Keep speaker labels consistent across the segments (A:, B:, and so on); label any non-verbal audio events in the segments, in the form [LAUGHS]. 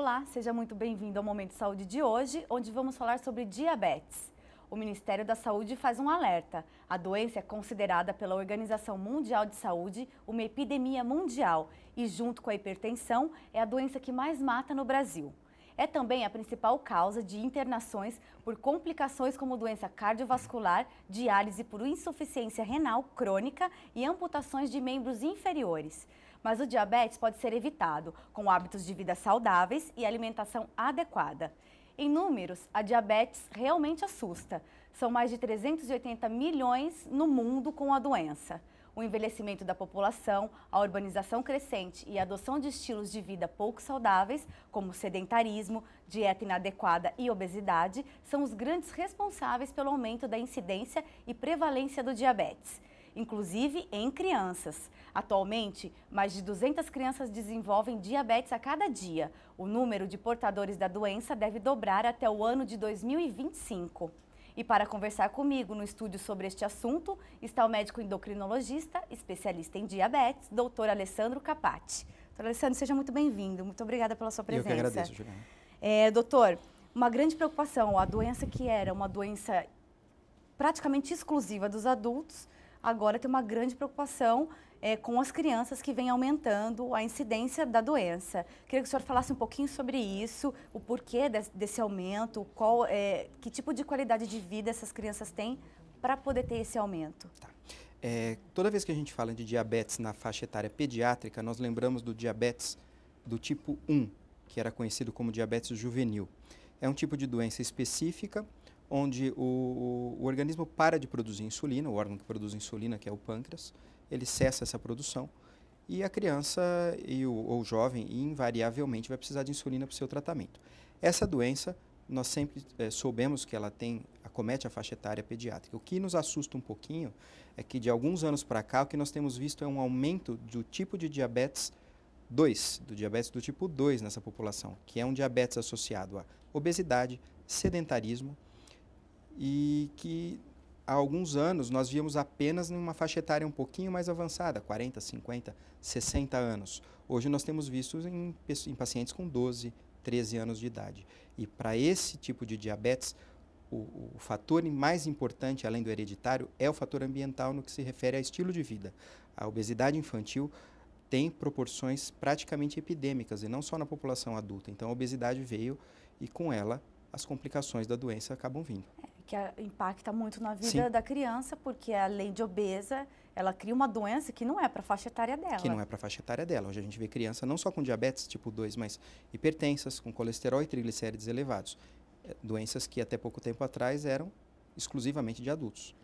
A: Olá, seja muito bem-vindo ao Momento Saúde de hoje, onde vamos falar sobre diabetes. O Ministério da Saúde faz um alerta. A doença é considerada pela Organização Mundial de Saúde uma epidemia mundial e, junto com a hipertensão, é a doença que mais mata no Brasil. É também a principal causa de internações por complicações como doença cardiovascular, diálise por insuficiência renal crônica e amputações de membros inferiores. Mas o diabetes pode ser evitado com hábitos de vida saudáveis e alimentação adequada. Em números, a diabetes realmente assusta. São mais de 380 milhões no mundo com a doença. O envelhecimento da população, a urbanização crescente e a adoção de estilos de vida pouco saudáveis, como sedentarismo, dieta inadequada e obesidade, são os grandes responsáveis pelo aumento da incidência e prevalência do diabetes inclusive em crianças. Atualmente, mais de 200 crianças desenvolvem diabetes a cada dia. O número de portadores da doença deve dobrar até o ano de 2025. E para conversar comigo no estúdio sobre este assunto, está o médico endocrinologista, especialista em diabetes, doutor Alessandro Capati. Doutor Alessandro, seja muito bem-vindo. Muito obrigada pela sua presença. Eu que agradeço, Juliana. É, doutor, uma grande preocupação, a doença que era uma doença praticamente exclusiva dos adultos, agora tem uma grande preocupação é, com as crianças que vem aumentando a incidência da doença. Queria que o senhor falasse um pouquinho sobre isso, o porquê desse, desse aumento, qual, é, que tipo de qualidade de vida essas crianças têm para poder ter esse aumento. Tá.
B: É, toda vez que a gente fala de diabetes na faixa etária pediátrica, nós lembramos do diabetes do tipo 1, que era conhecido como diabetes juvenil. É um tipo de doença específica onde o, o, o, organismo para de produzir insulina, o órgão que produz insulina, que é o pâncreas, ele cessa essa produção e a criança e o, ou o jovem invariavelmente vai precisar de insulina para o seu tratamento. Essa doença, nós sempre é, soubemos que ela tem acomete a faixa etária pediátrica. O que nos assusta um pouquinho é que de alguns anos para cá o que nós temos visto é um aumento do tipo de diabetes 2, do diabetes do tipo 2 nessa população, que é um diabetes associado a obesidade, sedentarismo, e que há alguns anos nós víamos apenas em uma faixa etária um pouquinho mais avançada, 40, 50, 60 anos. Hoje nós temos visto em, em pacientes com 12, 13 anos de idade. E para esse tipo de diabetes, o, o, fator mais importante, além do hereditário, é o fator ambiental no que se refere a estilo de vida. A obesidade infantil tem proporções praticamente epidêmicas, e não só na população adulta. Então, a obesidade veio e, com ela, as complicações da doença acabam vindo
A: que impacta muito na vida Sim. da criança, porque além de obesa, ela cria uma doença que não é para a faixa etária dela. Que não
B: é para a faixa etária dela. Hoje a gente vê criança não só com diabetes tipo 2, mas hipertensas, com colesterol e triglicérides elevados. É, doenças que até pouco tempo atrás eram exclusivamente de adultos.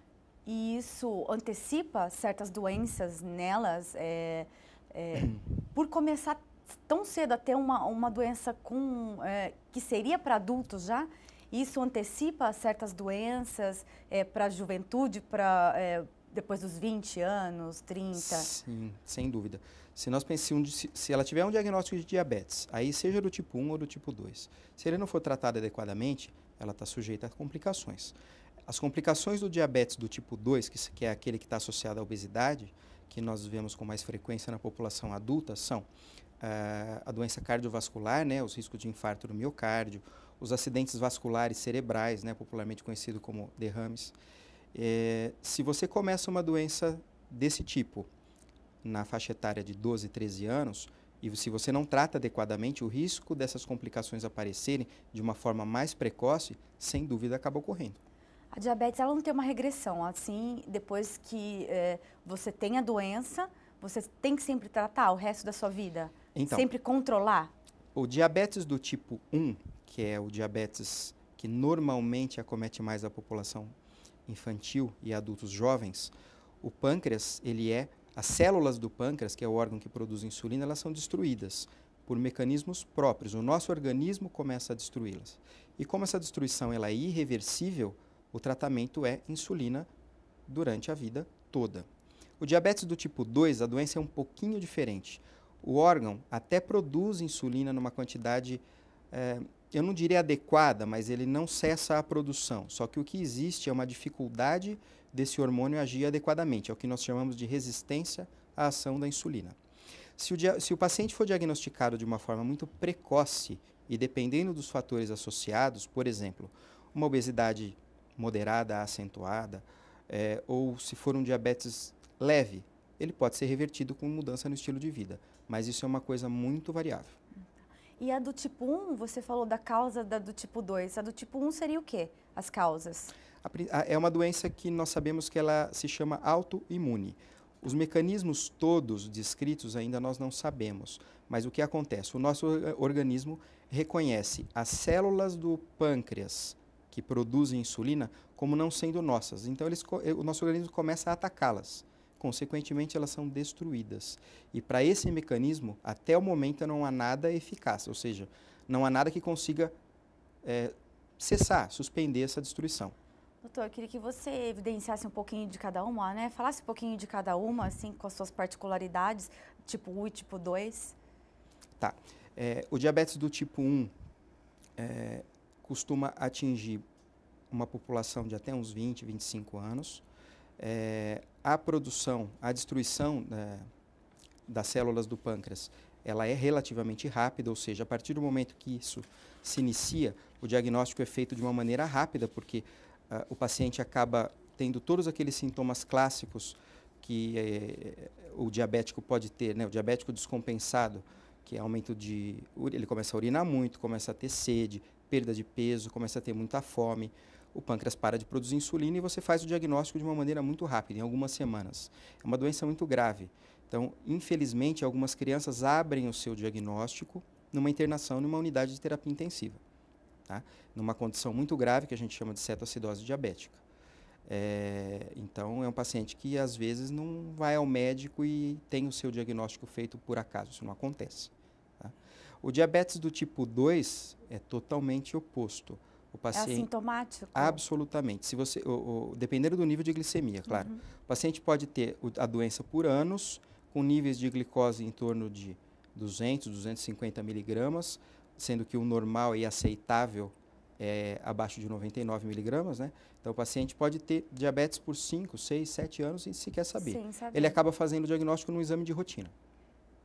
A: E isso antecipa certas doenças nelas é, é, [CLEARS THROAT] por começar tão cedo a ter uma, uma doença com, é, que seria para adultos já, isso antecipa certas doenças é, eh, para a juventude, para é, eh, depois dos 20 anos, 30? Sim,
B: sem dúvida. Se, nós pensamos, se ela tiver um diagnóstico de diabetes, aí seja do tipo 1 ou do tipo 2, se ele não for tratado adequadamente, ela está sujeita a complicações. As complicações do diabetes do tipo 2, que, é aquele que está associado à obesidade, que nós vemos com mais frequência na população adulta, são Uh, a doença cardiovascular, né, os riscos de infarto do miocárdio, os acidentes vasculares cerebrais, né, popularmente conhecido como derrames. É, se você começa uma doença desse tipo na faixa etária de 12, 13 anos, e se você não trata adequadamente, o risco dessas complicações aparecerem de uma forma mais precoce, sem dúvida, acaba ocorrendo.
A: A diabetes ela não tem uma regressão, assim, depois que é, você tem a doença, você tem que sempre tratar o resto da sua vida? Então, sempre controlar?
B: O diabetes do tipo 1, que é o diabetes que normalmente acomete mais a população infantil e adultos jovens, o pâncreas, ele é as células do pâncreas, que é o órgão que produz insulina, elas são destruídas por mecanismos próprios. O nosso organismo começa a destruí-las. E como essa destruição ela é irreversível, o tratamento é insulina durante a vida toda. O diabetes do tipo 2, a doença é um pouquinho diferente. O órgão até produz insulina numa quantidade é, eu não diria adequada, mas ele não cessa a produção. Só que o que existe é uma dificuldade desse hormônio agir adequadamente, é o que nós chamamos de resistência à ação da insulina. Se o, se o paciente for diagnosticado de uma forma muito precoce e dependendo dos fatores associados, por exemplo, uma obesidade moderada, acentuada, é, ou se for um diabetes leve, ele pode ser revertido com mudança no estilo de vida. Mas isso é uma coisa muito variável.
A: E a do tipo 1, você falou da causa da do tipo 2. A do tipo 1 seria o quê? As causas?
B: A, é uma doença que nós sabemos que ela se chama autoimune. Os mecanismos todos descritos ainda nós não sabemos, mas o que acontece? O nosso organismo reconhece as células do pâncreas que produzem insulina como não sendo nossas. Então eles, eh, o nosso organismo começa a atacá-las consequentemente elas são destruídas. E para esse mecanismo, até o momento não há nada eficaz, ou seja, não há nada que consiga é, cessar, suspender essa destruição.
A: Doutor, eu queria que você evidenciasse um pouquinho de cada uma, né? Falasse um pouquinho de cada uma, assim, com as suas particularidades, tipo 1 e tipo 2.
B: Tá. É, o diabetes do tipo 1 é, costuma atingir uma população de até uns 20, 25 anos é, a produção, a destruição é, das células do pâncreas, ela é relativamente rápida, ou seja, a partir do momento que isso se inicia, o diagnóstico é feito de uma maneira rápida, porque uh, o paciente acaba tendo todos aqueles sintomas clássicos que eh, o diabético pode ter, né? o diabético descompensado, que é aumento de. ele começa a urinar muito, começa a ter sede, perda de peso, começa a ter muita fome o pâncreas para de produzir insulina e você faz o diagnóstico de uma maneira muito rápida, em algumas semanas. É uma doença muito grave. Então, infelizmente, algumas crianças abrem o seu diagnóstico numa internação numa unidade de terapia intensiva, tá? numa condição muito grave que a gente chama de cetoacidose diabética. É, então, é um paciente que às vezes não vai ao médico e tem o seu diagnóstico feito por acaso, isso não acontece. Tá? O diabetes do tipo 2 é totalmente oposto. O é paciente, é
A: assintomático?
B: Absolutamente. Se você, o, o, dependendo do nível de glicemia, claro. Uhum. O paciente pode ter a doença por anos, com níveis de glicose em torno de 200, 250 miligramas, sendo que o normal e aceitável é abaixo de 99 miligramas, né? Então o paciente pode ter diabetes por 5, 6, 7 anos e sequer saber. saber. Ele acaba fazendo o diagnóstico num exame de rotina.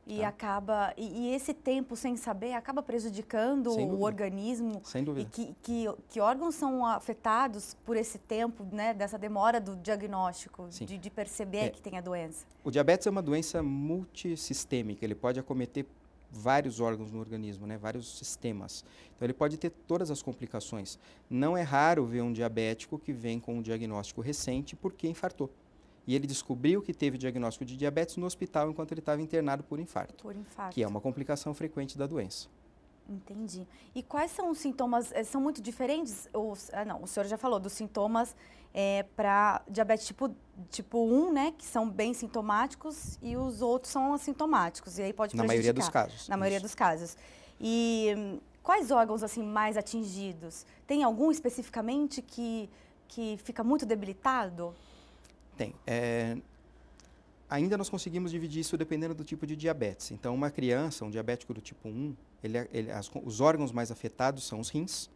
A: E tá? acaba e, e, esse tempo sem saber acaba prejudicando o organismo. Sem dúvida. E que, que, que, órgãos são afetados por esse tempo, né, dessa demora do diagnóstico, de, de, perceber é. que tem a doença?
B: O diabetes é uma doença multissistêmica, ele pode acometer vários órgãos no organismo, né, vários sistemas. Então ele pode ter todas as complicações. Não é raro ver um diabético que vem com um diagnóstico recente porque infartou e ele descobriu que teve diagnóstico de diabetes no hospital enquanto ele estava internado por infarto,
A: por infarto, que é
B: uma complicação frequente da doença.
A: Entendi. E quais são os sintomas? Eh, são muito diferentes? Ou, ah, não, o senhor já falou dos sintomas é, eh, para diabetes tipo, tipo 1, né? Que são bem sintomáticos e os outros são assintomáticos. E aí pode Na maioria dos casos. Na isso. maioria dos casos. E hum, quais órgãos assim mais atingidos? Tem algum especificamente que, que fica muito debilitado?
B: Tem. É, ainda nós conseguimos dividir isso dependendo do tipo de diabetes. Então, uma criança, um diabético do tipo 1, ele, é, ele, as, os órgãos mais afetados são os rins,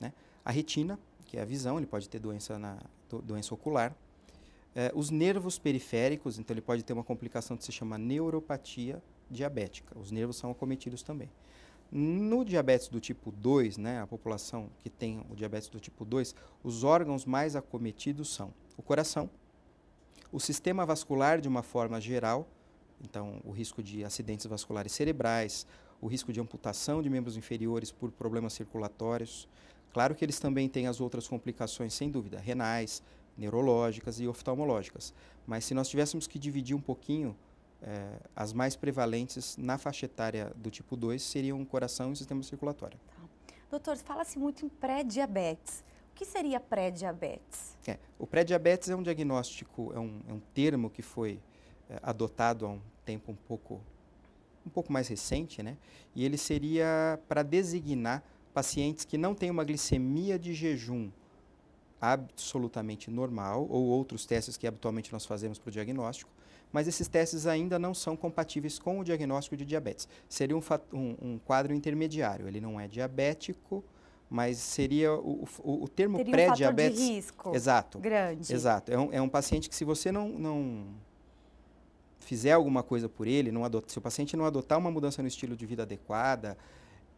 B: né? a retina, que é a visão, ele pode ter doença, na, doença ocular. É, os nervos periféricos, então ele pode ter uma complicação que se chama neuropatia diabética. Os nervos são acometidos também. No diabetes do tipo 2, né, a população que tem o diabetes do tipo 2, os órgãos mais acometidos são o coração, o sistema vascular de uma forma geral, então o risco de acidentes vasculares cerebrais, o risco de amputação de membros inferiores por problemas circulatórios. Claro que eles também têm as outras complicações, sem dúvida, renais, neurológicas e oftalmológicas. Mas se nós tivéssemos que dividir um pouquinho, eh, as mais prevalentes na faixa etária do tipo 2 seriam coração e sistema circulatório. Tá.
A: Doutor, fala-se muito em pré-diabetes que seria pré-diabetes?
B: É, o pré-diabetes é um diagnóstico, é um, é um termo que foi é, adotado há um tempo um pouco, um pouco mais recente, né? E ele seria para designar pacientes que não têm uma glicemia de jejum absolutamente normal ou outros testes que habitualmente nós fazemos para o diagnóstico, mas esses testes ainda não são compatíveis com o diagnóstico de diabetes. Seria um, um, um quadro intermediário, ele não é diabético, mas seria o, o, o termo pré-diabetes. Um de risco exato. Grande. Exato. É um, é um paciente que se você não, não fizer alguma coisa por ele, não se o paciente não adotar uma mudança no estilo de vida adequada,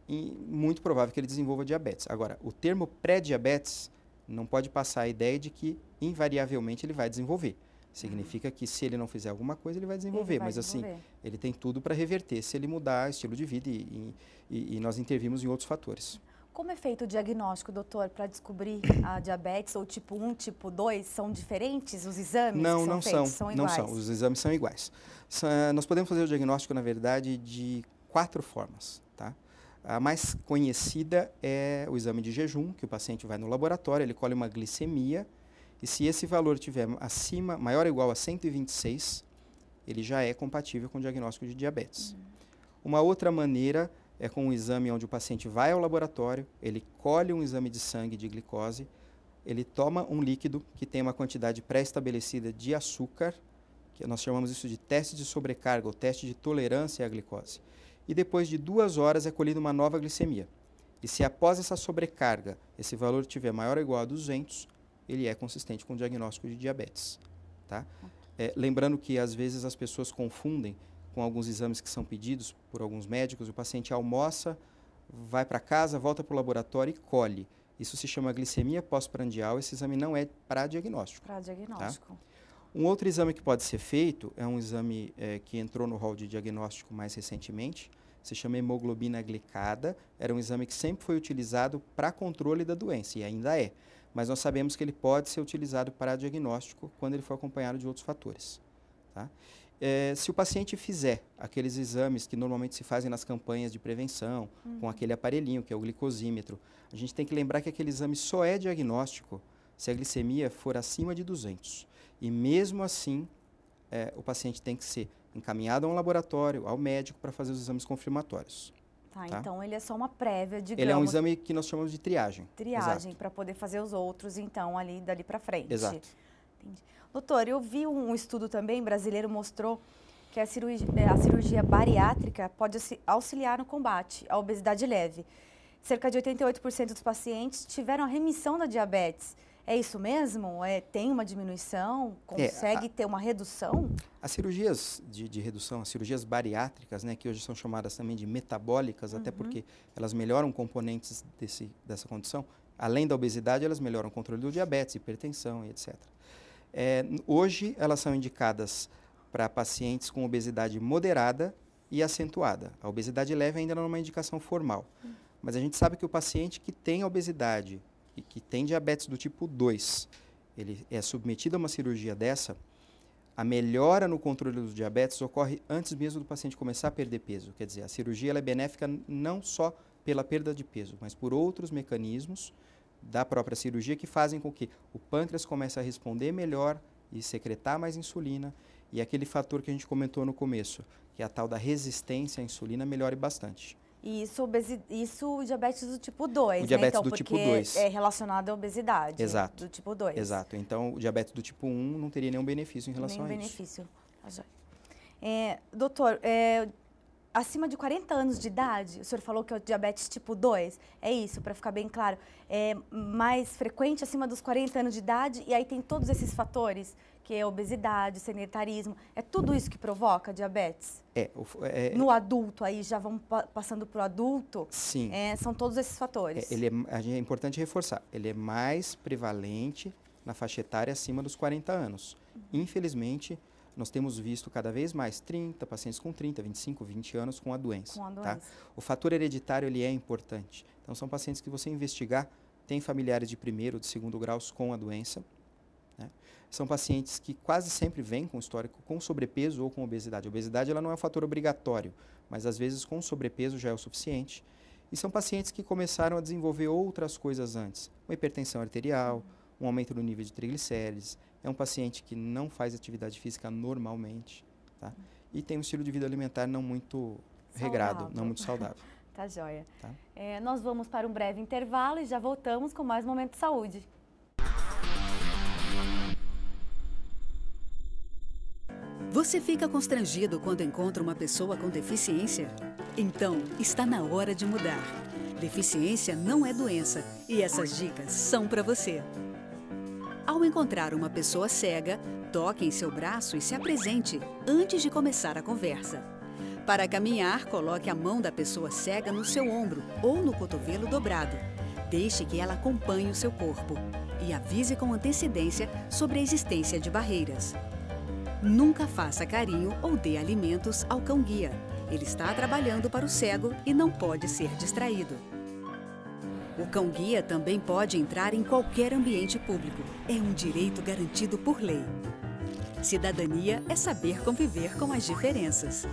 B: muito provável que ele desenvolva diabetes. Agora, o termo pré-diabetes não pode passar a ideia de que invariavelmente ele vai desenvolver. Significa que se ele não fizer alguma coisa, ele vai desenvolver. Ele vai mas assim, desenvolver. assim, ele tem tudo para reverter se ele mudar o estilo de vida e, e, e nós intervimos em outros fatores.
A: Como é feito o diagnóstico, doutor, para descobrir a diabetes ou tipo 1, tipo 2? São diferentes os exames? Não, são não são. são não são.
B: Os exames são iguais. Eh, nós podemos fazer o diagnóstico, na verdade, de quatro formas. Tá? A mais conhecida é o exame de jejum, que o paciente vai no laboratório, ele colhe uma glicemia, e se esse valor tiver acima, maior ou igual a 126, ele já é compatível com o diagnóstico de diabetes. Uhum. Uma outra maneira é com um exame onde o paciente vai ao laboratório, ele colhe um exame de sangue de glicose, ele toma um líquido que tem uma quantidade pré-estabelecida de açúcar, que nós chamamos isso de teste de sobrecarga ou teste de tolerância à glicose. E depois de duas horas é colhida uma nova glicemia. E se após essa sobrecarga esse valor tiver maior ou igual a 200, ele é consistente com o diagnóstico de diabetes. Tá? É, lembrando que às vezes as pessoas confundem com alguns exames que são pedidos por alguns médicos, o paciente almoça, vai para casa, volta para o laboratório e colhe. Isso se chama glicemia pós-prandial, esse exame não é para diagnóstico.
A: Para tá? diagnóstico. Tá?
B: Um outro exame que pode ser feito é um exame é, que entrou no rol de diagnóstico mais recentemente, se chama hemoglobina glicada. Era um exame que sempre foi utilizado para controle da doença e ainda é. Mas nós sabemos que ele pode ser utilizado para diagnóstico quando ele for acompanhado de outros fatores. Tá? É, se o paciente fizer aqueles exames que normalmente se fazem nas campanhas de prevenção, uhum. com aquele aparelhinho que é o glicosímetro, a gente tem que lembrar que aquele exame só é diagnóstico se a glicemia for acima de 200. E mesmo assim, é, o paciente tem que ser encaminhado a um laboratório, ao médico, para fazer os exames confirmatórios.
A: Tá, tá, então ele é só uma prévia, de Ele é um
B: exame que nós chamamos de triagem. Triagem,
A: para poder fazer os outros, então, ali dali para frente. Exato. Entendi. Doutor, eu vi um estudo também brasileiro mostrou que a cirurgia, é, a cirurgia bariátrica pode auxiliar no combate à obesidade leve. Cerca de 88% dos pacientes tiveram a remissão da diabetes. É isso mesmo? É, tem uma diminuição? Consegue é, a, ter uma redução?
B: As cirurgias de, de, redução, as cirurgias bariátricas, né, que hoje são chamadas também de metabólicas, uhum. até porque elas melhoram componentes desse, dessa condição, além da obesidade, elas melhoram o controle do diabetes, hipertensão e etc. É, hoje, elas são indicadas para pacientes com obesidade moderada e acentuada. A obesidade leve ainda não é uma indicação formal. Mas a gente sabe que o paciente que tem obesidade e que tem diabetes do tipo 2, ele é submetido a uma cirurgia dessa, a melhora no controle do diabetes ocorre antes mesmo do paciente começar a perder peso. Quer dizer, a cirurgia é benéfica não só pela perda de peso, mas por outros mecanismos da própria cirurgia que fazem com que o pâncreas comece a responder melhor e secretar mais insulina e aquele fator que a gente comentou no começo, que é a tal da resistência à insulina, melhore bastante.
A: E isso, isso diabetes do tipo 2, o né? diabetes né? então, do tipo 2. é relacionado à obesidade Exato. do tipo 2. Exato.
B: Então, o diabetes do tipo 1 não teria nenhum benefício em relação nenhum a benefício.
A: isso. Nenhum benefício. É, doutor, é, acima de 40 anos de idade, o senhor falou que é o diabetes tipo 2, é isso, para ficar bem claro, é mais frequente acima dos 40 anos de idade e aí tem todos esses fatores, que é obesidade, sedentarismo, é tudo isso que provoca diabetes?
B: É. O, é, é no
A: adulto, aí já vamos passando para o adulto? Sim. É, são todos esses fatores? É,
B: ele é, é importante reforçar, ele é mais prevalente na faixa etária acima dos 40 anos. Uhum. Infelizmente, nós temos visto cada vez mais 30 pacientes com 30, 25, 20 anos com a doença. Com a tá? doença. Tá? O fator hereditário ele é importante. Então são pacientes que você investigar tem familiares de primeiro ou de segundo graus com a doença. Né? São pacientes que quase sempre vêm com histórico com sobrepeso ou com obesidade. A obesidade ela não é um fator obrigatório, mas às vezes com sobrepeso já é o suficiente. E são pacientes que começaram a desenvolver outras coisas antes, uma hipertensão arterial, uhum um aumento do nível de triglicérides, é um paciente que não faz atividade física normalmente, tá? E tem um estilo de vida alimentar não muito saudável. regrado, não muito saudável.
A: [LAUGHS] tá joia. Tá? É, nós vamos para um breve intervalo e já voltamos com mais
C: Momento Saúde. Você fica constrangido quando encontra uma pessoa com deficiência? Então, está na hora de mudar. Deficiência não é doença e essas dicas são para você. Ao encontrar uma pessoa cega, toque em seu braço e se apresente antes de começar a conversa. Para caminhar, coloque a mão da pessoa cega no seu ombro ou no cotovelo dobrado. Deixe que ela acompanhe o seu corpo e avise com antecedência sobre a existência de barreiras. Nunca faça carinho ou dê alimentos ao cão-guia. Ele está trabalhando para o cego e não pode ser distraído. O cão-guia também pode entrar em qualquer ambiente público. É um direito garantido por lei. Cidadania é saber conviver com as diferenças.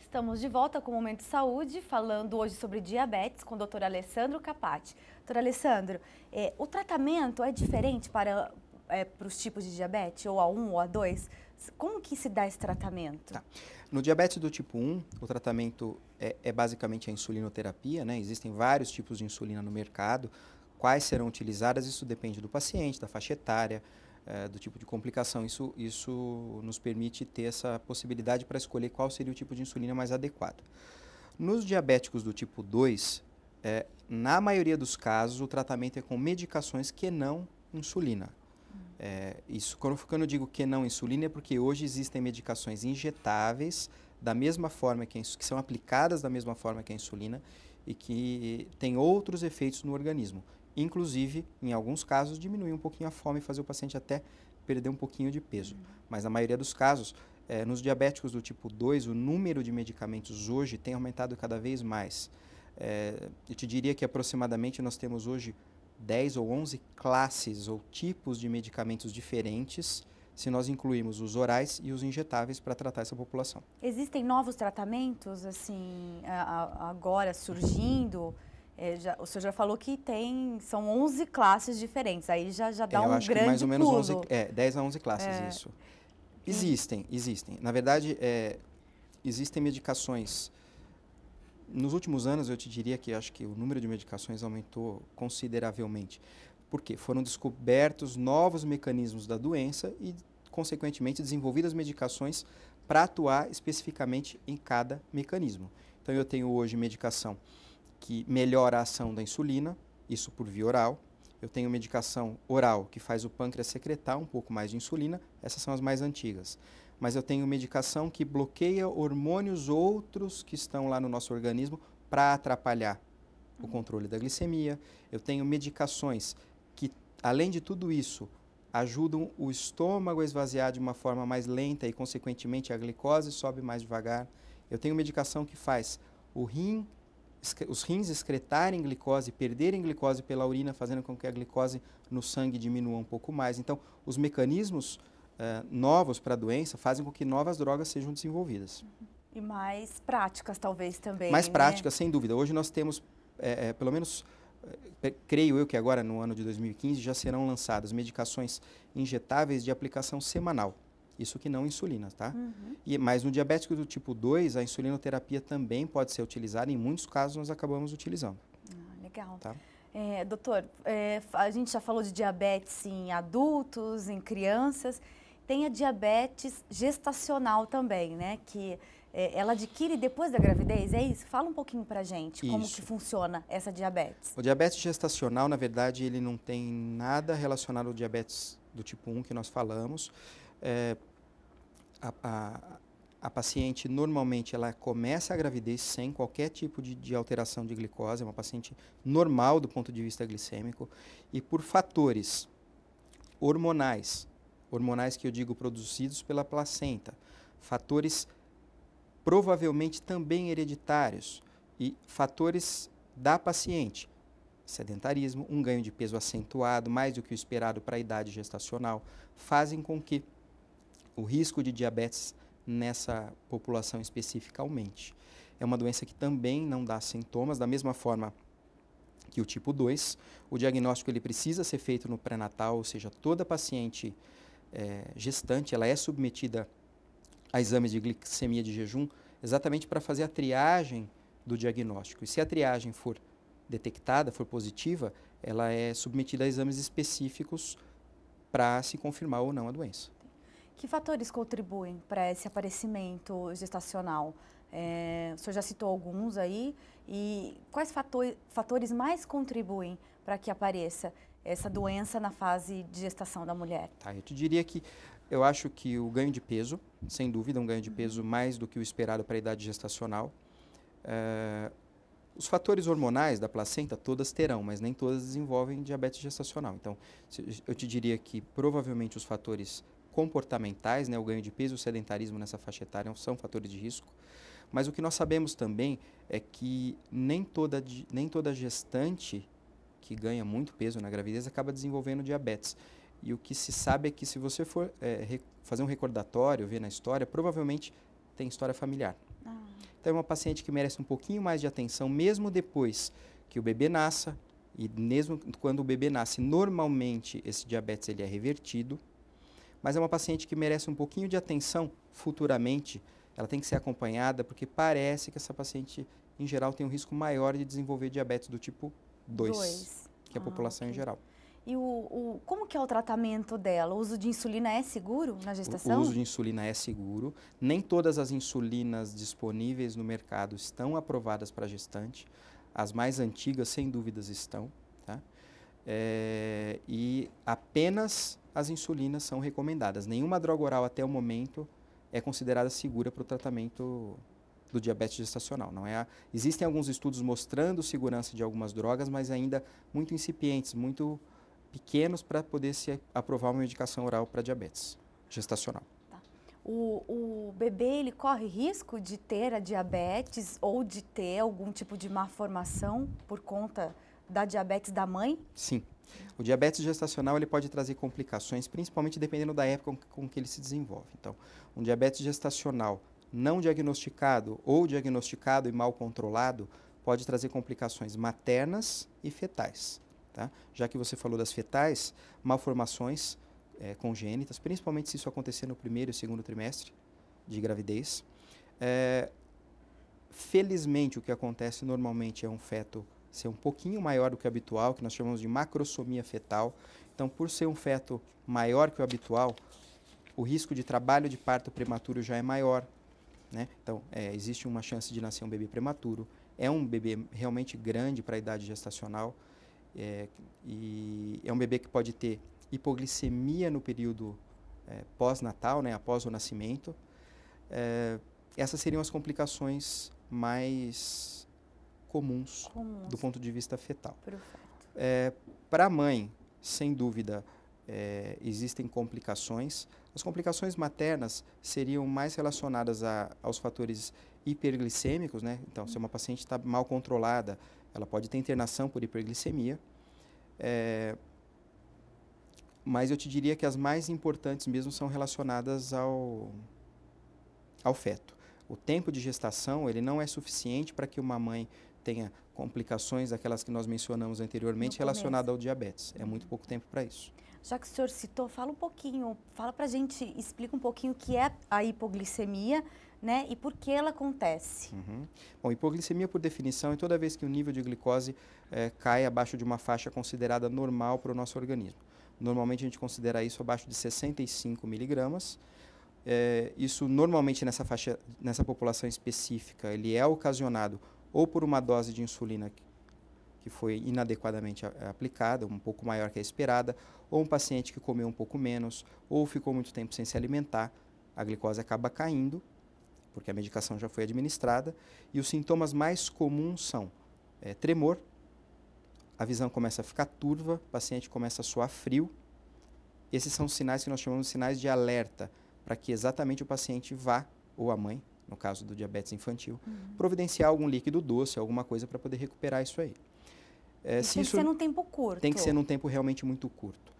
A: Estamos de volta com o Momento Saúde, falando hoje sobre diabetes com o doutor Alessandro Capati. Doutor Alessandro, eh, o tratamento é diferente para, eh, para os tipos de diabetes, ou A1 ou A2? como que se dá esse tratamento? Tá.
B: No diabetes do tipo 1, o tratamento é, é basicamente a insulinoterapia, né? Existem vários tipos de insulina no mercado. Quais serão utilizadas, isso depende do paciente, da faixa etária, é, do tipo de complicação. Isso, isso nos permite ter essa possibilidade para escolher qual seria o tipo de insulina mais adequado. Nos diabéticos do tipo 2, é, eh, na maioria dos casos, o tratamento é com medicações que não insulina. É, isso, quando, quando eu digo que não insulina, é porque hoje existem medicações injetáveis, da mesma forma que, que são aplicadas da mesma forma que a insulina e que tem outros efeitos no organismo. Inclusive, em alguns casos, diminuir um pouquinho a fome e fazer o paciente até perder um pouquinho de peso. Uhum. Mas na maioria dos casos, é, nos diabéticos do tipo 2, o número de medicamentos hoje tem aumentado cada vez mais. É, eu te diria que aproximadamente nós temos hoje 10 ou 11 classes ou tipos de medicamentos diferentes se nós incluímos os orais e os injetáveis para tratar essa população.
A: Existem novos tratamentos, assim, agora surgindo? É, já, o senhor já falou que tem, são 11 classes diferentes, aí já, já dá é, um grande pulo. mais ou menos 11,
B: é, 10 a 11 classes, é. isso. Existem, existem. Na verdade, é, existem medicações nos últimos anos, eu te diria que acho que o número de medicações aumentou consideravelmente, porque foram descobertos novos mecanismos da doença e, consequentemente, desenvolvidas medicações para atuar especificamente em cada mecanismo. Então, eu tenho hoje medicação que melhora a ação da insulina, isso por via oral. Eu tenho medicação oral que faz o pâncreas secretar um pouco mais de insulina, essas são as mais antigas mas eu tenho medicação que bloqueia hormônios outros que estão lá no nosso organismo para atrapalhar o uhum. controle da glicemia. Eu tenho medicações que, além de tudo isso, ajudam o estômago a esvaziar de uma forma mais lenta e, consequentemente, a glicose sobe mais devagar. Eu tenho medicação que faz o rim, os rins excretarem glicose, perderem glicose pela urina, fazendo com que a glicose no sangue diminua um pouco mais. Então, os mecanismos eh, novos para a doença fazem com que novas drogas sejam desenvolvidas.
A: E mais práticas, talvez, também. Mais né? práticas,
B: sem dúvida. Hoje nós temos, é, é, pelo menos, é, creio eu que agora, no ano de 2015, já serão lançadas medicações injetáveis de aplicação semanal. Isso que não insulina, tá? Uhum. E, mas no diabético do tipo 2, a insulinoterapia também pode ser utilizada, em muitos casos nós acabamos utilizando.
A: Ah, legal. Tá? É, doutor, é, a gente já falou de diabetes em adultos, em crianças. Tem a diabetes gestacional também, né? Que é, ela adquire depois da gravidez, é isso? Fala um pouquinho pra gente isso. como que funciona essa diabetes.
B: O diabetes gestacional, na verdade, ele não tem nada relacionado ao diabetes do tipo 1 que nós falamos. É, a, a, a paciente normalmente ela começa a gravidez sem qualquer tipo de, de, alteração de glicose, é uma paciente normal do ponto de vista glicêmico e por fatores hormonais, hormonais que eu digo produzidos pela placenta, fatores provavelmente também hereditários e fatores da paciente, sedentarismo, um ganho de peso acentuado, mais do que o esperado para a idade gestacional, fazem com que o risco de diabetes nessa população especificamente. É uma doença que também não dá sintomas, da mesma forma que o tipo 2. O diagnóstico ele precisa ser feito no pré-natal, ou seja, toda paciente é, gestante ela é submetida a exames de glicemia de jejum exatamente para fazer a triagem do diagnóstico. E se a triagem for detectada, for positiva, ela é submetida a exames específicos para se confirmar ou não a doença.
A: Que fatores contribuem para esse aparecimento gestacional? É, o senhor já citou alguns aí. E quais fator, fatores mais contribuem para que apareça essa doença na fase de gestação da mulher? Tá, eu
B: te diria que eu acho que o ganho de peso, sem dúvida, um ganho de peso uhum. mais do que o esperado para a idade gestacional. É, os fatores hormonais da placenta todas terão, mas nem todas desenvolvem diabetes gestacional. Então, eu te diria que provavelmente os fatores comportamentais, né, o ganho de peso e o sedentarismo nessa faixa etária são fatores de risco. Mas o que nós sabemos também é que nem toda, nem toda gestante que ganha muito peso na gravidez acaba desenvolvendo diabetes. E o que se sabe é que se você for é, fazer um recordatório, ver na história, provavelmente tem história familiar. Ah. Então é uma paciente que merece um pouquinho mais de atenção, mesmo depois que o bebê nasça, e mesmo quando o bebê nasce, normalmente esse diabetes ele é revertido, mas é uma paciente que merece um pouquinho de atenção futuramente. Ela tem que ser acompanhada, porque parece que essa paciente, em geral, tem um risco maior de desenvolver diabetes do tipo 2, que é a ah, população okay. em geral.
A: E o, o, como que é o tratamento dela? O uso de insulina é seguro na gestação? O, o, uso de
B: insulina é seguro. Nem todas as insulinas disponíveis no mercado estão aprovadas para gestante. As mais antigas, sem dúvidas, estão é, e apenas as insulinas são recomendadas. Nenhuma droga oral até o momento é considerada segura para o tratamento do diabetes gestacional. Não é a... existem alguns estudos mostrando segurança de algumas drogas, mas ainda muito incipientes, muito pequenos para poder se aprovar uma medicação oral para diabetes gestacional. Tá.
A: O, o bebê ele corre risco de ter a diabetes ou de ter algum tipo de má formação por conta da diabetes da mãe?
B: Sim. O diabetes gestacional ele pode trazer complicações, principalmente dependendo da época com que ele se desenvolve. Então, um diabetes gestacional não diagnosticado ou diagnosticado e mal controlado pode trazer complicações maternas e fetais. Tá? Já que você falou das fetais, malformações é, congênitas, principalmente se isso acontecer no primeiro e segundo trimestre de gravidez. É, felizmente, o que acontece normalmente é um feto ser um pouquinho maior do que o habitual, que nós chamamos de macrosomia fetal. Então, por ser um feto maior que o habitual, o risco de trabalho de parto prematuro já é maior. Né? Então, é, existe uma chance de nascer um bebê prematuro. É um bebê realmente grande para a idade gestacional. É, e é um bebê que pode ter hipoglicemia no período é, pós-natal, né, após o nascimento. É, essas seriam as complicações mais comuns, comuns. do ponto de vista fetal. Para é, a mãe, sem dúvida, é, existem complicações. As complicações maternas seriam mais relacionadas a, aos fatores hiperglicêmicos, né? Então, se uma paciente está mal controlada, ela pode ter internação por hiperglicemia. É, mas eu te diria que as mais importantes mesmo são relacionadas ao, ao feto. O tempo de gestação ele não é suficiente para que uma mãe tenha complicações, aquelas que nós mencionamos anteriormente, relacionadas ao diabetes. É muito pouco tempo para isso.
A: Já que o senhor citou, fala um pouquinho, fala para a gente, explica um pouquinho o que é a hipoglicemia, né, e por que ela acontece.
B: Uhum. Bom, hipoglicemia, por definição, é toda vez que o nível de glicose é, cai abaixo de uma faixa considerada normal para o nosso organismo. Normalmente a gente considera isso abaixo de 65 miligramas. É, isso normalmente nessa faixa, nessa população específica, ele é ocasionado ou por uma dose de insulina que foi inadequadamente aplicada, um pouco maior que a esperada, ou um paciente que comeu um pouco menos, ou ficou muito tempo sem se alimentar, a glicose acaba caindo, porque a medicação já foi administrada, e os sintomas mais comuns são é, tremor, a visão começa a ficar turva, o paciente começa a suar frio. Esses são sinais que nós chamamos de sinais de alerta, para que exatamente o paciente vá, ou a mãe, no caso do diabetes infantil, uhum. providenciar algum líquido doce, alguma coisa para poder recuperar isso aí. É, isso tem isso que ser num tempo
A: curto. Tem que ser num
B: tempo realmente muito curto.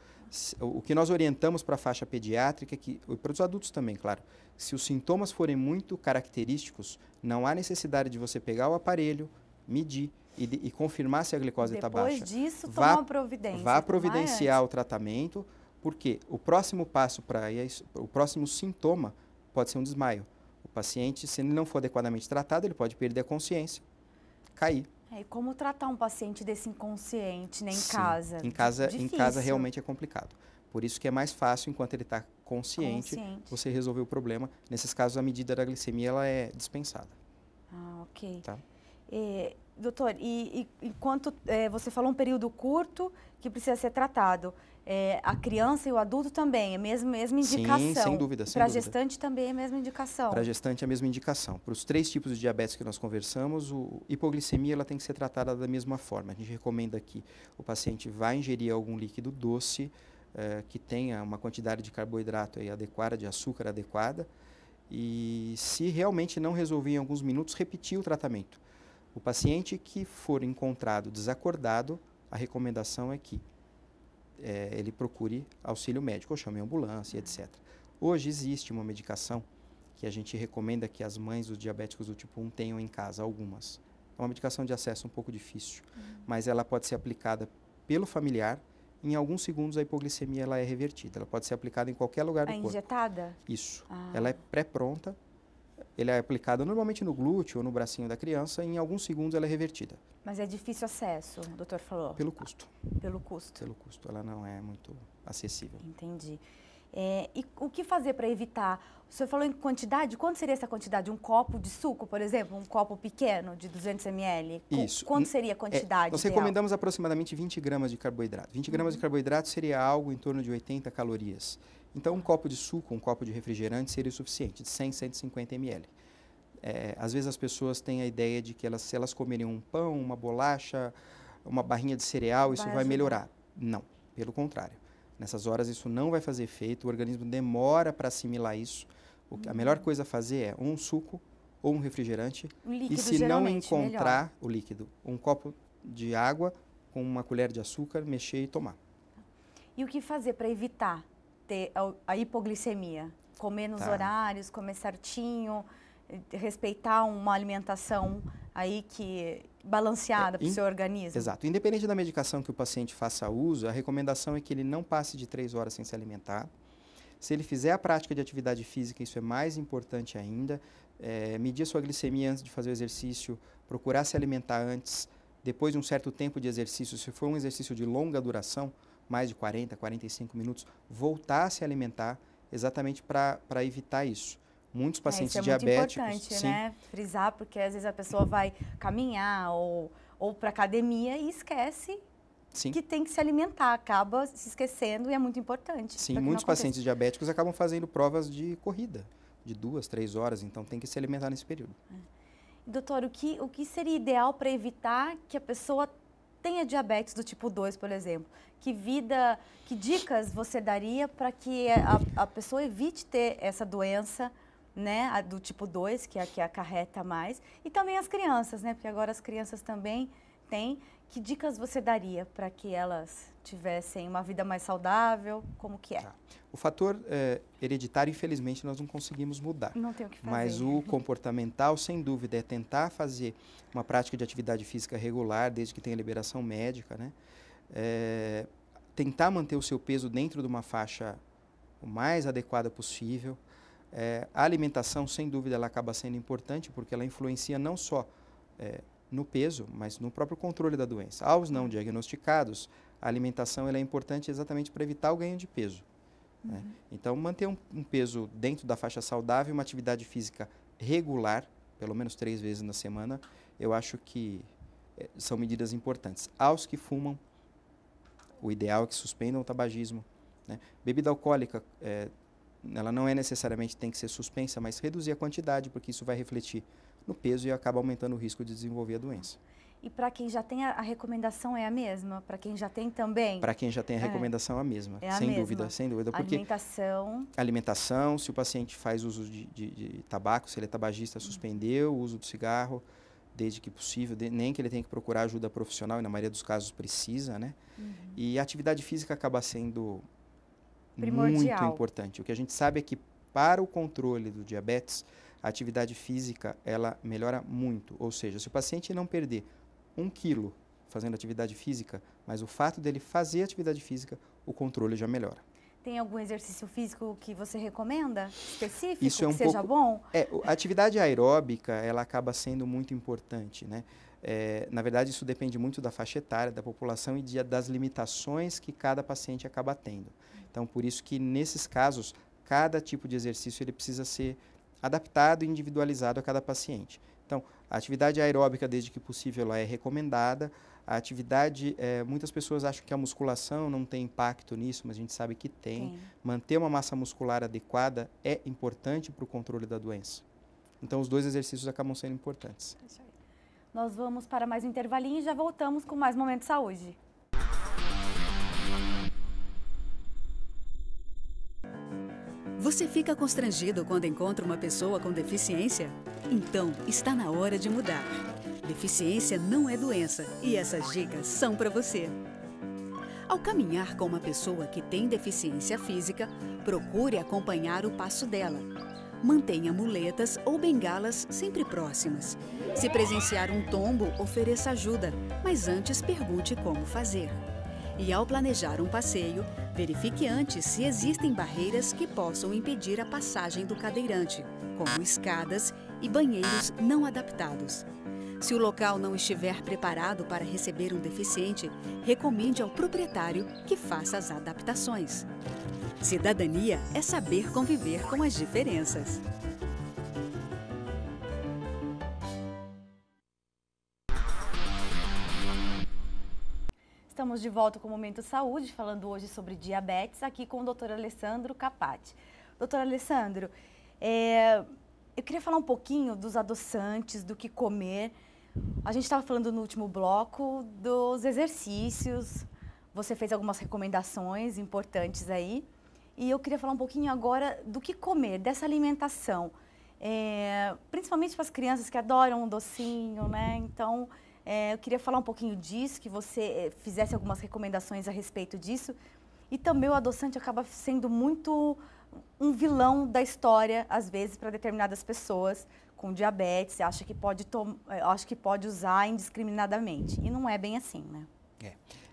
B: O que nós orientamos para a faixa pediátrica, é que que, para os adultos também, claro, se os sintomas forem muito característicos, não há necessidade de você pegar o aparelho, medir e, de, e confirmar se a glicose está baixa. Depois
A: disso, vá, toma providência. Vá providenciar o
B: tratamento, porque o próximo passo para o próximo sintoma pode ser um desmaio paciente, se ele não for adequadamente tratado, ele pode perder a consciência, cair.
A: É, e como tratar um paciente desse inconsciente, né, em Sim, casa? Em casa, Difícil. em casa realmente
B: é complicado. Por isso que é mais fácil, enquanto ele está consciente, consciente, você resolver o problema. Nesses casos, a medida da glicemia ela é dispensada.
A: Ah, ok. Tá? E, doutor, e, e enquanto é, você falou um período curto que precisa ser tratado, é, a criança e o adulto também, é a mesma, mesma indicação. Sim, sem dúvida. Para gestante também é a mesma indicação. Para
B: gestante é a mesma indicação. Para os três tipos de diabetes que nós conversamos, o hipoglicemia ela tem que ser tratada da mesma forma. A gente recomenda que o paciente vá ingerir algum líquido doce, é, que tenha uma quantidade de carboidrato aí adequada, de açúcar adequada, e se realmente não resolver em alguns minutos, repetir o tratamento. O paciente que for encontrado desacordado, a recomendação é que é, ele procure auxílio médico, ou chame a ambulância, etc. Hoje existe uma medicação que a gente recomenda que as mães dos diabéticos do tipo 1 tenham em casa, algumas. É uma medicação de acesso um pouco difícil, uhum. mas ela pode ser aplicada pelo familiar. Em alguns segundos a hipoglicemia ela é revertida. Ela pode ser aplicada em qualquer lugar é do
A: injetada? corpo. injetada? Isso. Ah. Ela é
B: pré-pronta ele é aplicado normalmente no glúteo ou no bracinho da criança e em alguns segundos ela é revertida.
A: Mas é difícil acesso, o doutor falou? Pelo custo. Pelo custo? Pelo custo, ela não é muito acessível. Entendi. É, e o que fazer para evitar? O senhor falou em quantidade, quanto seria essa quantidade? Um copo de suco, por exemplo, um copo pequeno de 200 ml? Isso. Quanto seria a quantidade? É, nós recomendamos
B: aproximadamente 20 gramas de carboidrato. 20 gramas uhum. de carboidrato seria algo em torno de 80 calorias. Então, um copo de suco, um copo de refrigerante seria o suficiente, de 100, 150 ml. É, às vezes as pessoas têm a ideia de que elas, se elas comerem um pão, uma bolacha, uma barrinha de cereal, isso vai, vai melhorar. Não, pelo contrário. Nessas horas isso não vai fazer efeito, o organismo demora para assimilar isso. O, a uhum. melhor coisa a fazer é um suco ou um refrigerante. líquido e se não encontrar melhor. o líquido, um copo de água com uma colher de açúcar, mexer e tomar.
A: E o que fazer para evitar ter a hipoglicemia, comer nos tá. horários, comer certinho, eh, respeitar uma alimentação aí que balanceada é, para o seu organismo. Exato.
B: Independente da medicação que o paciente faça uso, a recomendação é que ele não passe de três horas sem se alimentar. Se ele fizer a prática de atividade física, isso é mais importante ainda. É, medir sua glicemia antes de fazer o exercício, procurar se alimentar antes, depois de um certo tempo de exercício, se for um exercício de longa duração, mais de 40, 45 minutos, voltar a se alimentar exatamente para evitar isso. Muitos é, pacientes é, isso é diabéticos. É importante, sim. né?
A: Frisar, porque às vezes a pessoa vai caminhar ou, ou para academia e esquece Sim. que tem que se alimentar, acaba se esquecendo e é muito importante. Sim, muitos pacientes
B: diabéticos acabam fazendo provas de corrida, de duas, três horas, então tem que se alimentar nesse período.
A: É. Doutor, o que, o que seria ideal para evitar que a pessoa tenha diabetes do tipo 2, por exemplo, que vida, que dicas você daria para que a, a, pessoa evite ter essa doença, né, a do tipo 2, que é a que acarreta mais, e também as crianças, né, porque agora as crianças também têm. Que dicas você daria para que elas tivessem uma vida mais saudável? Como que é? Tá.
B: O fator é, hereditário, infelizmente, nós não conseguimos mudar. Não tem o que fazer. Mas o [LAUGHS] comportamental, sem dúvida, é tentar fazer uma prática de atividade física regular, desde que tenha liberação médica, né? É, tentar manter o seu peso dentro de uma faixa o mais adequada possível. É, a alimentação, sem dúvida, ela acaba sendo importante porque ela influencia não só é, no peso, mas no próprio controle da doença. Aos não uhum. diagnosticados, a alimentação ela é importante exatamente para evitar o ganho de peso. Né? Uhum. Né? Então, manter um, um, peso dentro da faixa saudável, uma atividade física regular, pelo menos três vezes na semana, eu acho que eh, são medidas importantes. Aos que fumam, o ideal é que suspendam o tabagismo. Né? Bebida alcoólica, eh, ela não é necessariamente tem que ser suspensa, mas reduzir a quantidade, porque isso vai refletir no peso e acaba aumentando o risco de desenvolver a doença.
A: E para quem já tem a, a, recomendação é a mesma? Para quem já tem também? Para
B: quem já tem a é. recomendação é a mesma, é a sem mesma. dúvida, sem dúvida. Porque
A: alimentação.
B: Alimentação, se o paciente faz uso de, de, de tabaco, se ele é tabagista, uhum. suspendeu o uso do cigarro, desde que possível, de, nem que ele tenha que procurar ajuda profissional, e na maioria dos casos precisa, né? Uhum. E a atividade física acaba sendo Primordial. muito importante. O que a gente sabe é que para o controle do diabetes, a atividade física ela melhora muito. Ou seja, se o paciente não perder um quilo fazendo atividade física, mas o fato dele fazer atividade física, o controle já melhora.
A: Tem algum exercício físico que você recomenda específico Isso é um que pouco, seja bom?
B: É, a atividade aeróbica ela acaba sendo muito importante, né? É, na verdade, isso depende muito da faixa etária, da população e de, das limitações que cada paciente acaba tendo. Então, por isso que nesses casos, cada tipo de exercício ele precisa ser adaptado e individualizado a cada paciente. Então, a atividade aeróbica, desde que possível, ela é recomendada. A atividade, é, muitas pessoas acham que a musculação não tem impacto nisso, mas a gente sabe que tem. tem. Manter uma massa muscular adequada é importante para o controle da doença. Então, os dois exercícios acabam sendo importantes.
A: É Nós vamos para mais um intervalinho e já voltamos com mais Momento Saúde.
C: Você fica constrangido quando encontra uma pessoa com deficiência? Então, está na hora de mudar. Deficiência não é doença e essas dicas são para você. Ao caminhar com uma pessoa que tem deficiência física, procure acompanhar o passo dela. Mantenha muletas ou bengalas sempre próximas. Se presenciar um tombo, ofereça ajuda, mas antes pergunte como fazer. E ao planejar um passeio, verifique antes se existem barreiras que possam impedir a passagem do cadeirante, como escadas e banheiros não adaptados. Se o local não estiver preparado para receber um deficiente, recomende ao proprietário que faça as adaptações. Cidadania é saber conviver com as diferenças.
A: Estamos de volta com o Momento Saúde, falando hoje sobre diabetes, aqui com o doutor Alessandro Capati. Doutor Alessandro, é, eu queria falar um pouquinho dos adoçantes, do que comer. A gente estava falando no último bloco dos exercícios. Você fez algumas recomendações importantes aí. E eu queria falar um pouquinho agora do que comer, dessa alimentação. É, principalmente para as crianças que adoram um docinho, né? Então, é, eu queria falar um pouquinho disso, que você é, fizesse algumas recomendações a respeito disso. E também o adoçante acaba sendo muito um vilão da história, às vezes, para determinadas pessoas com diabetes, acha que, pode é, acho que pode usar indiscriminadamente. E não é bem assim, né?
B: É.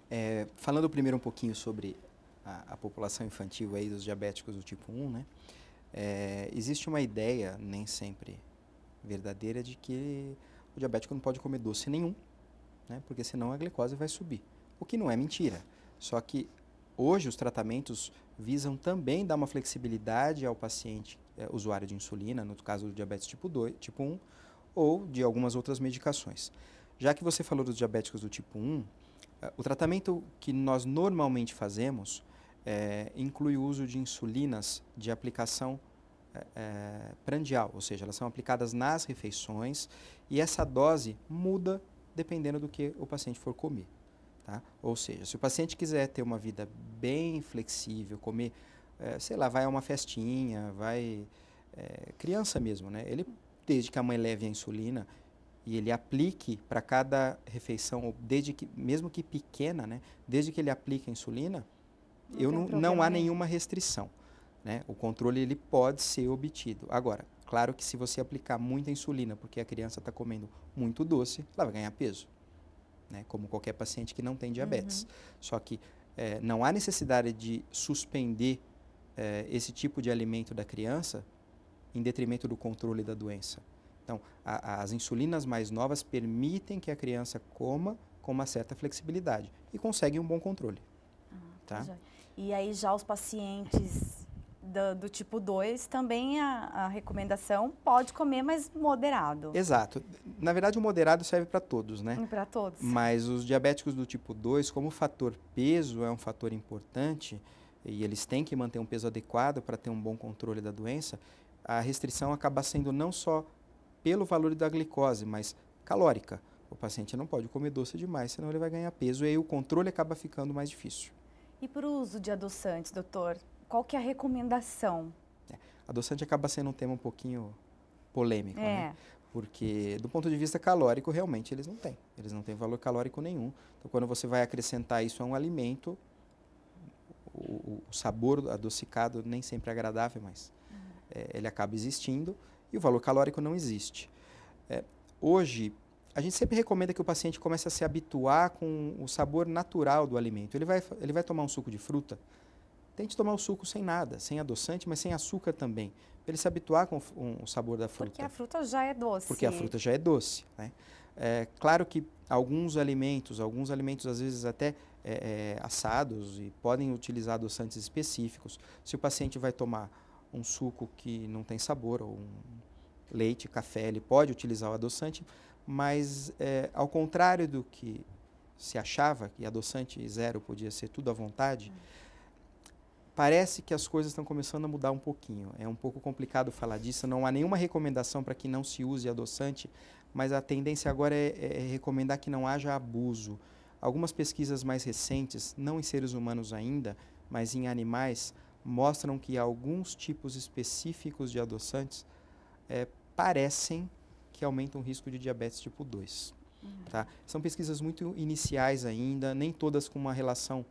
B: É, falando primeiro um pouquinho sobre a, a, população infantil aí dos diabéticos do tipo 1, né? É, existe uma ideia, nem sempre verdadeira, de que o diabético não pode comer doce nenhum, né? porque senão a glicose vai subir. O que não é mentira. Só que hoje os tratamentos visam também dar uma flexibilidade ao paciente é, usuário de insulina, no caso do diabetes tipo, 2, tipo 1, ou de algumas outras medicações. Já que você falou dos diabéticos do tipo 1, é, o tratamento que nós normalmente fazemos é, inclui o uso de insulinas de aplicação é, é, prandial, ou seja, elas são aplicadas nas refeições e essa dose muda dependendo do que o paciente for comer. Tá? Ou seja, se o paciente quiser ter uma vida bem flexível, comer, é, sei lá, vai a uma festinha, vai. É, criança mesmo, né? Ele, desde que a mãe leve a insulina e ele aplique para cada refeição, desde que, mesmo que pequena, né? Desde que ele aplique a insulina, não eu não, não há nenhuma restrição. Né? O controle ele pode ser obtido. Agora, claro que se você aplicar muita insulina, porque a criança está comendo muito doce, ela vai ganhar peso, né? como qualquer paciente que não tem diabetes. Uhum. Só que é, não há necessidade de suspender é, esse tipo de alimento da criança em detrimento do controle da doença. Então, a, as insulinas mais novas permitem que a criança coma com uma certa flexibilidade e consegue um bom controle.
A: Ah, tá? É. E aí já os pacientes do, do tipo 2, também a, a, recomendação pode comer, mas moderado. Exato.
B: Na verdade, o moderado serve para todos, né? Para todos. Mas os diabéticos do tipo 2, como o fator peso é um fator importante e eles têm que manter um peso adequado para ter um bom controle da doença, a restrição acaba sendo não só pelo valor da glicose, mas calórica. O paciente não pode comer doce demais, senão ele vai ganhar peso e aí o controle acaba ficando mais difícil.
A: E para o uso de adoçantes, doutor? qual que é a recomendação?
B: É, adoçante acaba sendo um tema um pouquinho polêmico, né? é. né? Porque do ponto de vista calórico, realmente eles não têm. Eles não têm valor calórico nenhum. Então, quando você vai acrescentar isso a um alimento, o, o sabor adocicado nem sempre é agradável, mas uhum. é, ele acaba existindo e o valor calórico não existe. É, hoje, a gente sempre recomenda que o paciente comece a se habituar com o sabor natural do alimento. Ele vai, ele vai tomar um suco de fruta, Tente tomar o suco sem nada, sem adoçante, mas sem açúcar também, para ele se habituar com o sabor da fruta. Porque a
A: fruta já é doce. Porque a fruta já
B: é doce. Né? É, claro que alguns alimentos, alguns alimentos às vezes até é, é, assados e podem utilizar adoçantes específicos. Se o paciente vai tomar um suco que não tem sabor, ou um leite, café, ele pode utilizar o adoçante, mas é, ao contrário do que se achava, que adoçante zero podia ser tudo à vontade. Uhum parece que as coisas estão começando a mudar um pouquinho. É um pouco complicado falar disso, não há nenhuma recomendação para que não se use adoçante, mas a tendência agora é, é, recomendar que não haja abuso. Algumas pesquisas mais recentes, não em seres humanos ainda, mas em animais, mostram que alguns tipos específicos de adoçantes é, parecem que aumentam o risco de diabetes tipo 2. Uhum. Tá? São pesquisas muito iniciais ainda, nem todas com uma relação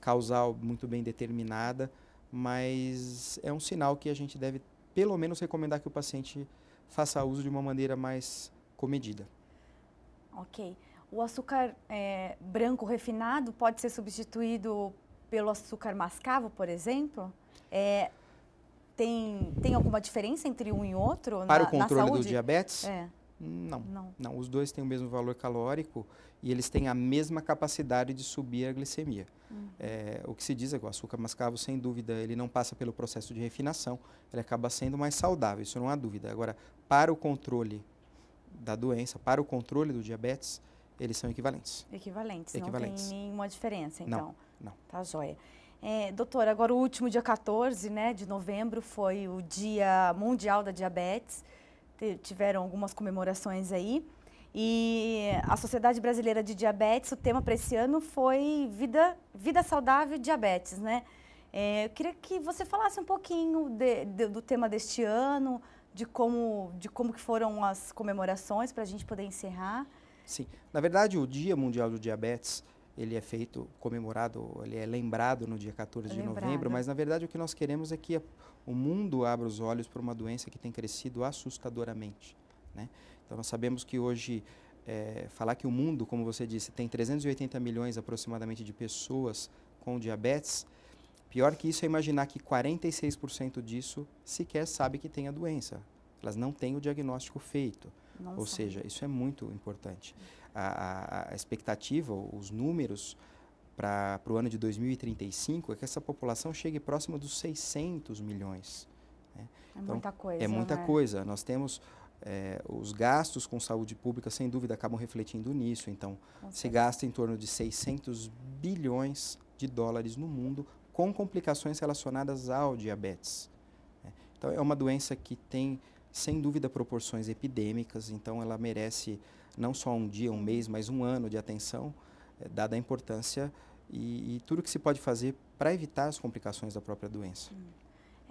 B: causal muito bem determinada, mas é um sinal que a gente deve pelo menos recomendar que o paciente faça uso de uma maneira mais comedida.
A: Ok. O açúcar é, branco refinado pode ser substituído pelo açúcar mascavo, por exemplo? É, tem, tem alguma diferença entre um e outro? Para na, o controle do diabetes? É. Não, não.
B: Não. Os dois têm o mesmo valor calórico e eles têm a mesma capacidade de subir a glicemia. Uhum. É, o que se diz é que o açúcar mascavo, sem dúvida, ele não passa pelo processo de refinação, ele acaba sendo mais saudável, isso não há dúvida. Agora, para o controle da doença, para o controle do diabetes, eles são equivalentes.
A: Equivalentes, equivalentes. não tem nenhuma diferença, então. Não, não. Tá joia. É, doutor, agora o último dia 14 né, de novembro foi o Dia Mundial da Diabetes tiveram algumas comemorações aí. E a Sociedade Brasileira de Diabetes, o tema para esse ano foi vida, vida saudável e diabetes, né? É, eu queria que você falasse um pouquinho de, de, do tema deste ano, de como, de como que foram as comemorações, para a gente poder encerrar.
B: Sim. Na verdade, o Dia Mundial do Diabetes ele é feito, comemorado, ele é lembrado no dia 14 é lembrado. de novembro, mas na verdade o que nós queremos é que o mundo abra os olhos para uma doença que tem crescido assustadoramente. Né? Então nós sabemos que hoje, é, falar que o mundo, como você disse, tem 380 milhões aproximadamente de pessoas com diabetes, pior que isso é imaginar que 46% disso sequer sabe que tem a doença. Elas não têm o diagnóstico feito. Não Ou são. seja, isso é muito importante. A, a, a expectativa, os números para o ano de 2035 é que essa população chegue próximo dos 600 milhões.
A: Né? É então, muita coisa. É muita né?
B: coisa. Nós temos é, os gastos com saúde pública, sem dúvida, acabam refletindo nisso. Então, com se certeza. gasta em torno de 600 bilhões de dólares no mundo com complicações relacionadas ao diabetes. Né? Então, é uma doença que tem sem dúvida proporções epidêmicas, então ela merece não só um dia, um mês, mas um ano de atenção, é, dada a importância e, e tudo que se pode fazer para evitar as complicações da própria doença.
A: Hum.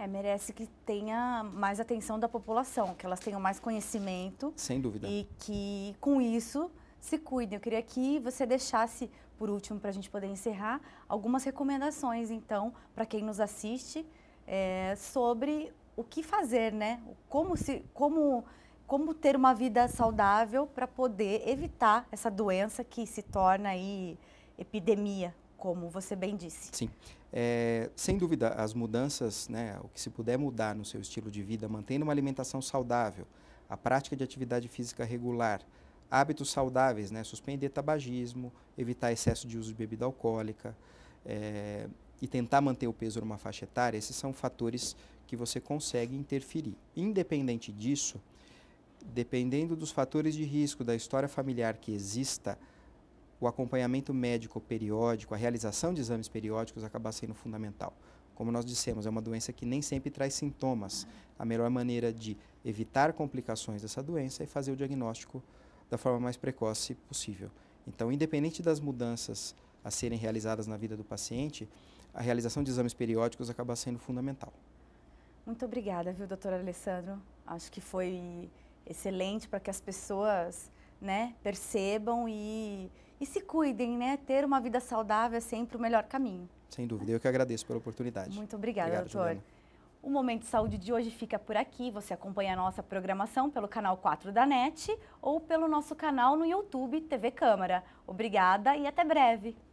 A: É, merece que tenha mais atenção da população, que elas tenham mais conhecimento.
B: Sem dúvida. E
A: que com isso se cuidem. Eu queria que você deixasse, por último, para a gente poder encerrar, algumas recomendações, então, para quem nos assiste, é, sobre o que fazer, né? Como se, como, como ter uma vida saudável para poder evitar essa doença que se torna aí epidemia, como você bem disse.
B: Sim, é, sem dúvida as mudanças, né? O que se puder mudar no seu estilo de vida, mantendo uma alimentação saudável, a prática de atividade física regular, hábitos saudáveis, né? Suspender tabagismo, evitar excesso de uso de bebida alcoólica. É, e tentar manter o peso numa faixa etária, esses são fatores que você consegue interferir. Independente disso, dependendo dos fatores de risco da história familiar que exista, o acompanhamento médico periódico, a realização de exames periódicos acaba sendo fundamental. Como nós dissemos, é uma doença que nem sempre traz sintomas. A melhor maneira de evitar complicações dessa doença é fazer o diagnóstico da forma mais precoce possível. Então, independente das mudanças a serem realizadas na vida do paciente, a realização de exames periódicos acaba sendo fundamental.
A: Muito obrigada, viu, doutor Alessandro? Acho que foi excelente para que as pessoas né, percebam e, e se cuidem, né? Ter uma vida saudável é sempre o melhor caminho.
B: Sem dúvida, eu que agradeço pela oportunidade. Muito obrigada, Obrigado, doutor. Juliana.
A: O Momento de Saúde de hoje fica por aqui. Você acompanha a nossa programação pelo canal 4 da NET ou pelo nosso canal no YouTube TV Câmara. Obrigada e até breve!